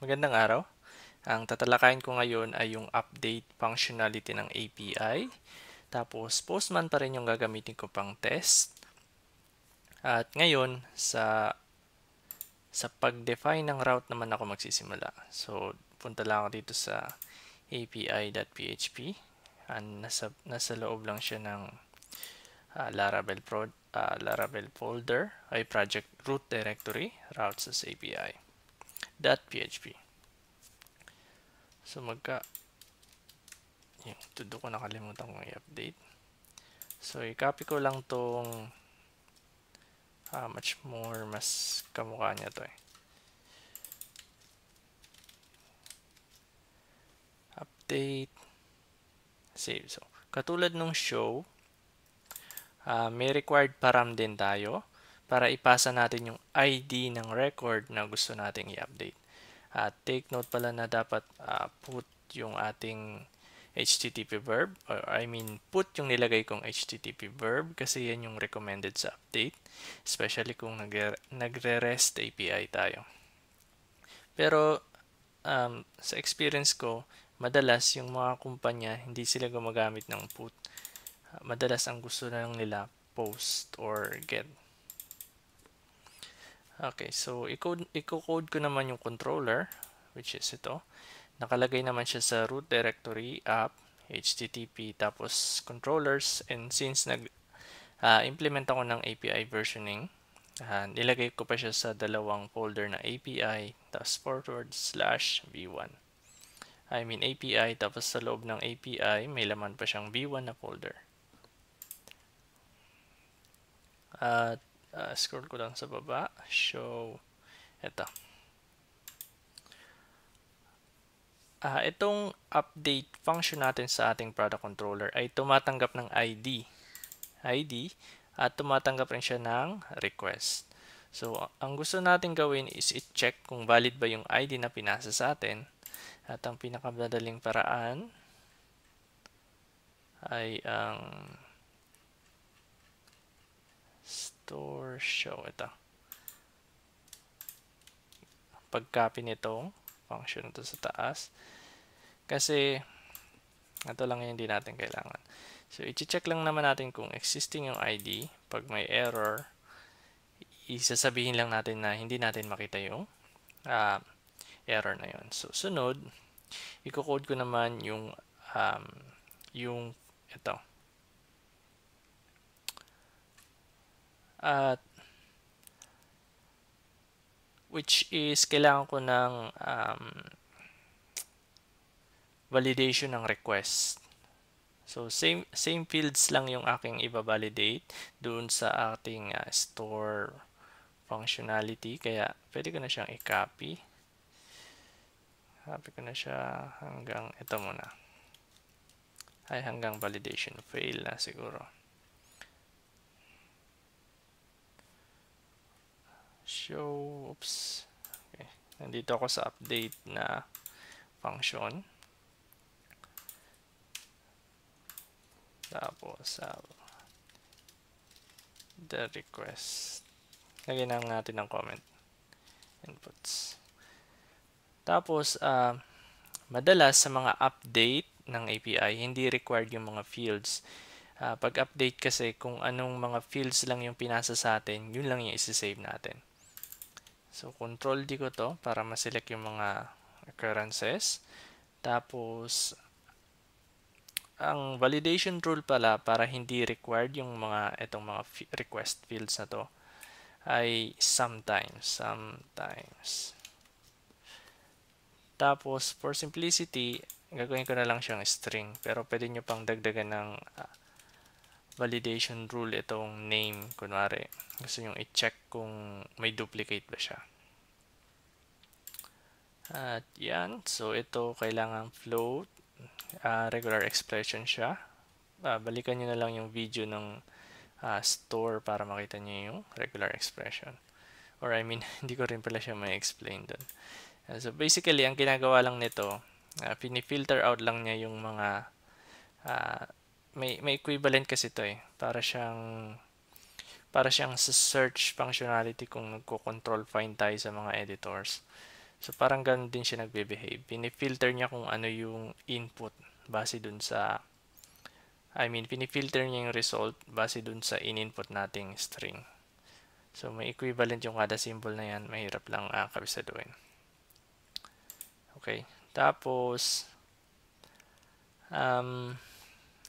Magandang araw. Ang tatalakayin ko ngayon ay yung update functionality ng API. Tapos Postman pa rin yung gagamitin ko pang test. At ngayon sa sa pag-define ng route naman ako magsisimula. So punta lang ako dito sa api.php. And nasa nasa loob lang siya ng uh, Laravel pro, uh, ah, Laravel folder ay project root directory routes as API. .php So magka yung todo ko nakalimutan kong i-update. So i-copy ko lang tong uh, much more mas kamukha niya to eh. Update save. So katulad nung show, uh, may required param din tayo para ipasa natin yung ID ng record na gusto nating i-update. At take note pala na dapat uh, put yung ating HTTP verb or I mean put yung nilagay kong HTTP verb kasi yan yung recommended sa update especially kung nagre-REST API tayo. Pero um, sa experience ko, madalas yung mga kumpanya hindi sila gumagamit ng put. Madalas ang gusto na lang nila post or get. Okay, so i-code ko naman yung controller which is ito. Nakalagay naman siya sa root directory app http tapos controllers and since nag uh, implement ako ng API versioning, uh, nilagay ko pa siya sa dalawang folder na API tapos forward slash v1. I mean API tapos sa loob ng API may laman pa siyang v1 na folder. At Uh, scroll ko lang sa baba. Show. eto Uh, itong update function natin sa ating product controller ay tumatanggap ng ID. ID at tumatanggap rin siya ng request. So, ang gusto natin gawin is i-check kung valid ba yung ID na pinasa sa atin. At ang pinakamadaling paraan ay ang um, store show ito. Pag-copy nitong function ito sa taas. Kasi ito lang yung hindi natin kailangan. So, i-check lang naman natin kung existing yung ID. Pag may error, isasabihin lang natin na hindi natin makita yung uh, error na yun. So, sunod, i-code ko naman yung um, yung ito. at uh, which is kailangan ko ng um, validation ng request. So same same fields lang yung aking i validate doon sa ating uh, store functionality kaya pwede ko na siyang i-copy. Copy ko na siya hanggang ito muna. Ay hanggang validation fail na siguro. show, oops, okay. nandito ako sa update na function. Tapos, uh, the request. Lagyan lang natin ng comment. Inputs. Tapos, uh, madalas sa mga update ng API, hindi required yung mga fields. Uh, Pag-update kasi kung anong mga fields lang yung pinasa sa atin, yun lang yung isi-save natin. So, control D ko to para ma-select yung mga occurrences. Tapos, ang validation rule pala para hindi required yung mga itong mga request fields na to ay sometimes sometimes tapos for simplicity gagawin ko na lang siyang string pero pwede nyo pang dagdagan ng uh, validation rule itong name. Kunwari, gusto nyong i-check kung may duplicate ba siya. At yan. So, ito kailangan float. Uh, regular expression siya. Uh, balikan nyo na lang yung video ng uh, store para makita nyo yung regular expression. Or I mean, hindi ko rin pala siya may explain doon. Uh, so, basically, ang ginagawa lang nito, uh, pinifilter out lang niya yung mga uh, may may equivalent kasi to eh. Para siyang para siyang search functionality kung nagko-control find tayo sa mga editors. So parang ganun din siya nagbe-behave. Pinifilter niya kung ano yung input base dun sa I mean, pinifilter niya yung result base dun sa in-input nating string. So may equivalent yung kada symbol na yan, mahirap lang uh, kabisaduin. Okay, tapos um,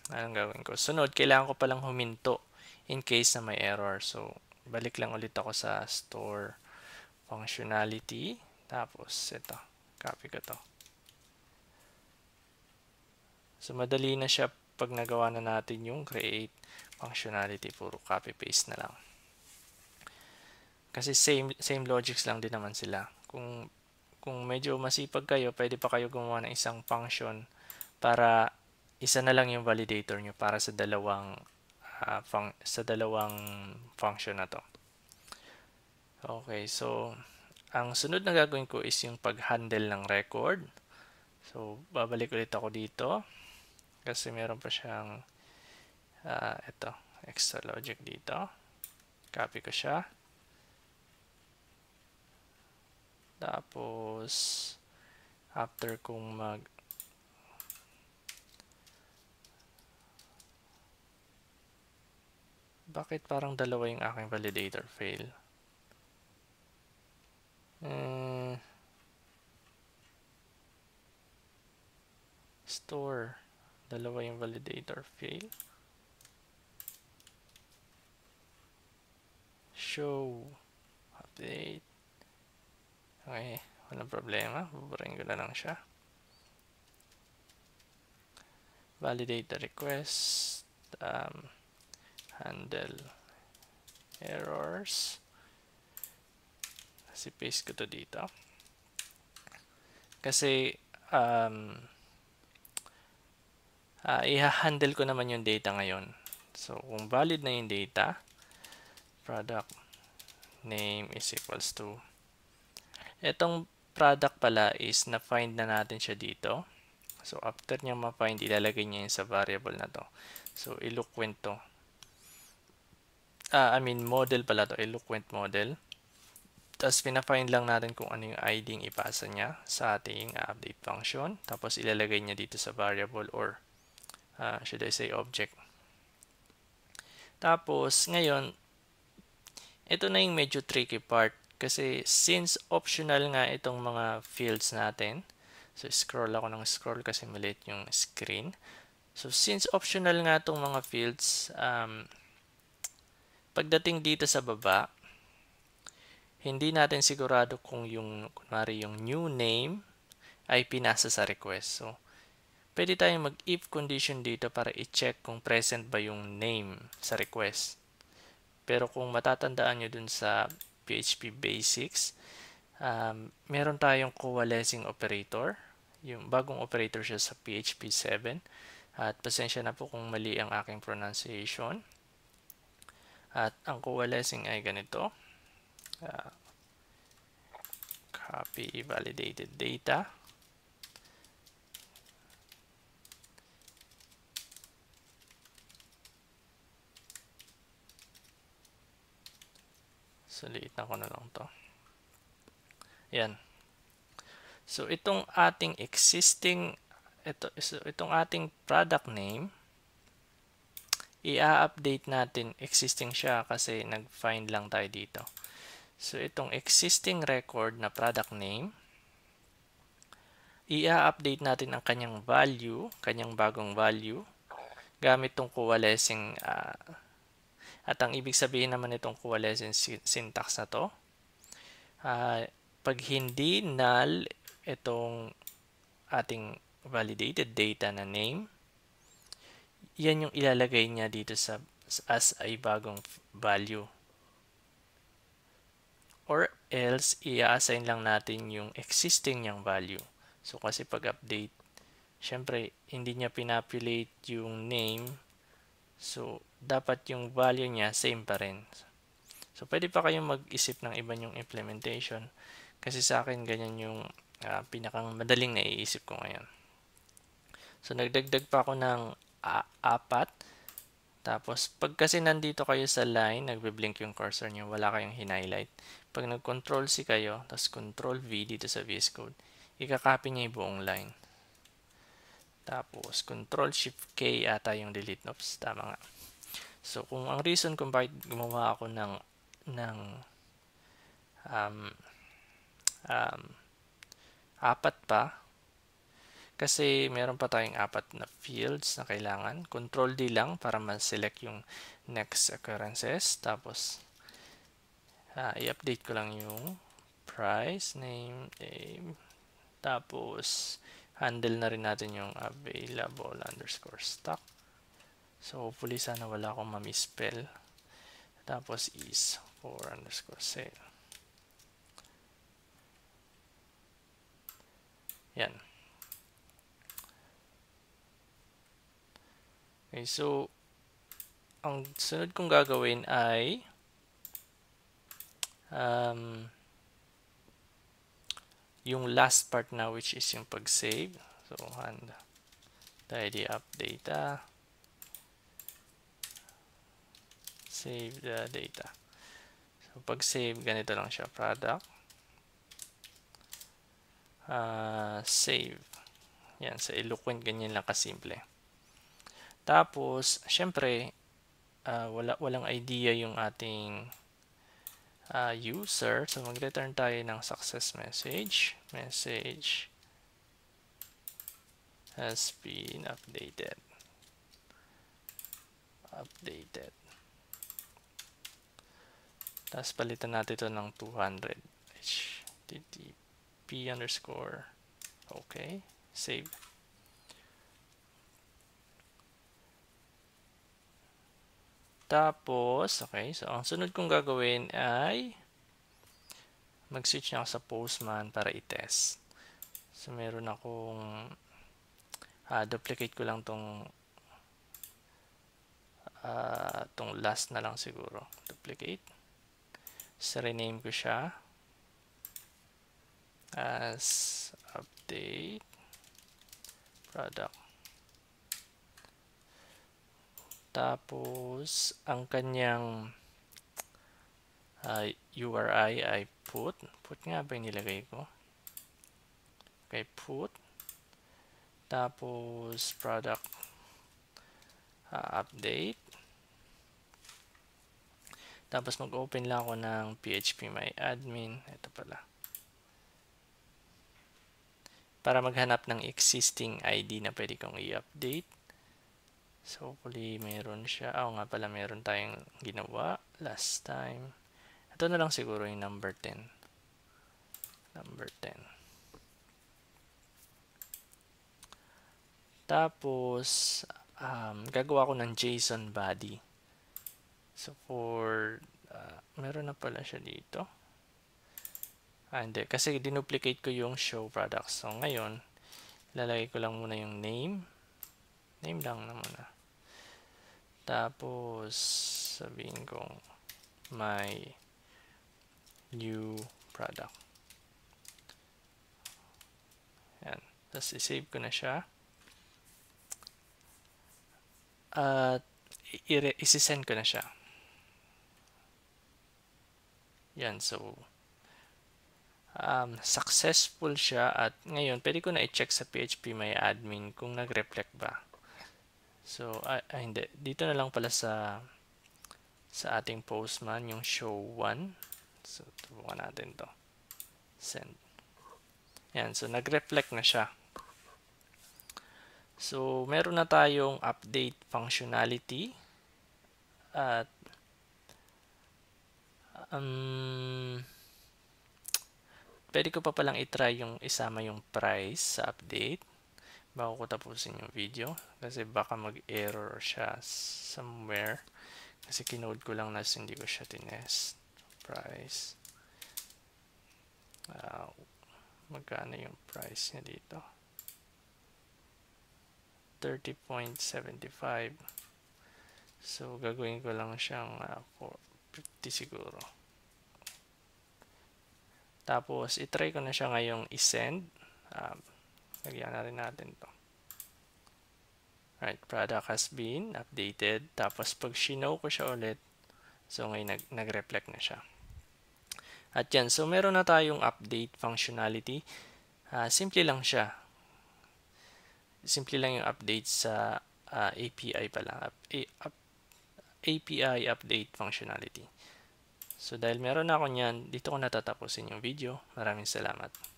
Anong gawin ko? Sunod, kailangan ko palang huminto in case na may error. So, balik lang ulit ako sa store functionality. Tapos, ito. Copy ko to. So, madali na siya pag nagawa na natin yung create functionality. Puro copy-paste na lang. Kasi same, same logics lang din naman sila. Kung, kung medyo masipag kayo, pwede pa kayo gumawa ng isang function para isa na lang yung validator nyo para sa dalawang uh, fun sa dalawang function na to. Okay, so ang sunod na gagawin ko is yung pag-handle ng record. So, babalik ulit ako dito kasi meron pa siyang uh, ah, ito, extra logic dito. Copy ko siya. Tapos, after kong mag Bakit parang dalawa yung aking validator fail? Uh, store. Dalawa yung validator fail. Show. Update. Okay. Walang problema. Buburahin ko na lang siya. Validate the request. Um, handle errors. Kasi paste ko to dito. Kasi um, uh, i-handle ko naman yung data ngayon. So, kung valid na yung data, product name is equals to. etong product pala is na-find na natin siya dito. So, after niya ma-find, ilalagay niya sa variable na to. So, eloquent to uh, I mean model pala to, eloquent model. Tapos pina-find lang natin kung ano yung ID yung ipasa niya sa ating ah, update function. Tapos ilalagay niya dito sa variable or uh, should I say object. Tapos ngayon, ito na yung medyo tricky part kasi since optional nga itong mga fields natin. So scroll ako ng scroll kasi maliit yung screen. So since optional nga itong mga fields, um, Pagdating dito sa baba, hindi natin sigurado kung yung, kunwari yung new name ay pinasa sa request. So, pwede tayong mag-if condition dito para i-check kung present ba yung name sa request. Pero kung matatandaan nyo dun sa PHP Basics, um, meron tayong coalescing operator. Yung bagong operator siya sa PHP 7. At pasensya na po kung mali ang aking pronunciation. At ang coalescing ay ganito. Uh, copy validated data. So, na ko na lang to. Yan. So, itong ating existing, ito, so, itong ating product name, i-update natin existing siya kasi nag-find lang tayo dito. So itong existing record na product name, i-update natin ang kanyang value, kanyang bagong value gamit tong coalescing uh, at ang ibig sabihin naman itong coalescing syntax na to, uh, pag hindi null itong ating validated data na name, yan yung ilalagay niya dito sa as ay bagong value. Or else, i-assign lang natin yung existing niyang value. So, kasi pag-update, syempre, hindi niya pinapilate yung name. So, dapat yung value niya same pa rin. So, pwede pa kayong mag-isip ng iba yung implementation. Kasi sa akin, ganyan yung uh, pinakang madaling naiisip ko ngayon. So, nagdagdag pa ako ng apat. Tapos, pag kasi nandito kayo sa line, nagbe-blink yung cursor nyo, wala kayong hinighlight. Pag nag-control C kayo, tapos control V dito sa VS Code, ikakopy niya yung buong line. Tapos, control shift K ata yung delete. Oops, tama nga. So, kung ang reason kung bakit gumawa ako ng, ng um, um, apat pa, kasi meron pa tayong apat na fields na kailangan. Control D lang para ma-select yung next occurrences. Tapos, uh, i-update ko lang yung price, name, name. Tapos, handle na rin natin yung available underscore stock. So, hopefully, sana wala akong ma-misspell. Tapos, is for underscore sale. Yan. Okay, so, ang sunod kong gagawin ay um, yung last part na which is yung pag-save. So, and tidy up data. Save the data. So, pag-save, ganito lang siya. Product. Uh, save. Yan, sa Eloquent, ganyan lang kasimple. Tapos, syempre, uh, wala, walang idea yung ating uh, user. So, mag-return tayo ng success message. Message has been updated. Updated. Tapos, palitan natin ito ng 200. HTTP underscore. Okay. Save. Tapos, okay, so ang sunod kong gagawin ay mag-switch na ako sa Postman para i-test. So, meron akong uh, duplicate ko lang tong uh, tong last na lang siguro. Duplicate. So, rename ko siya as update product Tapos, ang kanyang uh, ah, URI ay put. Put nga ba yung nilagay ko? Okay, put. Tapos, product uh, update. Tapos, mag-open lang ako ng PHP my admin. Ito pala. Para maghanap ng existing ID na pwede kong i-update. So, hopefully, mayroon siya. Ah, oo oh, nga pala, mayroon tayong ginawa last time. Ito na lang siguro yung number 10. Number 10. Tapos, um, gagawa ko ng JSON body. So, for, uh, meron na pala siya dito. Ah, hindi. Kasi dinuplicate ko yung show products. So, ngayon, lalagay ko lang muna yung name. Name lang na muna. Ah. Tapos, sabihin kong my new product. Yan. Tapos, isave ko na siya. At, isi-send ko na siya. Yan, so, um, successful siya at ngayon, pwede ko na i-check sa PHP my admin kung nag-reflect ba. So, ah, ah, hindi. Dito na lang pala sa sa ating postman, yung show 1. So, tubukan natin to Send. Yan. So, nag-reflect na siya. So, meron na tayong update functionality. At, um, pwede ko pa palang itry yung isama yung price sa update bago ko tapusin yung video kasi baka mag-error siya somewhere kasi kinode ko lang nas hindi ko siya tinest price uh, magkano yung price niya dito 30.75 so gagawin ko lang siyang uh, ah, 50 siguro tapos itry ko na siya ngayong isend um, Lagyan na natin to. Right, product has been updated. Tapos pag shinow ko siya ulit, so ngayon nag nag-reflect na siya. At yan, so meron na tayong update functionality. Uh, simple lang siya. Simple lang yung update sa uh, ah, API pala. Up, up, API update functionality. So dahil meron na ako niyan, dito ko natatapusin yung video. Maraming salamat.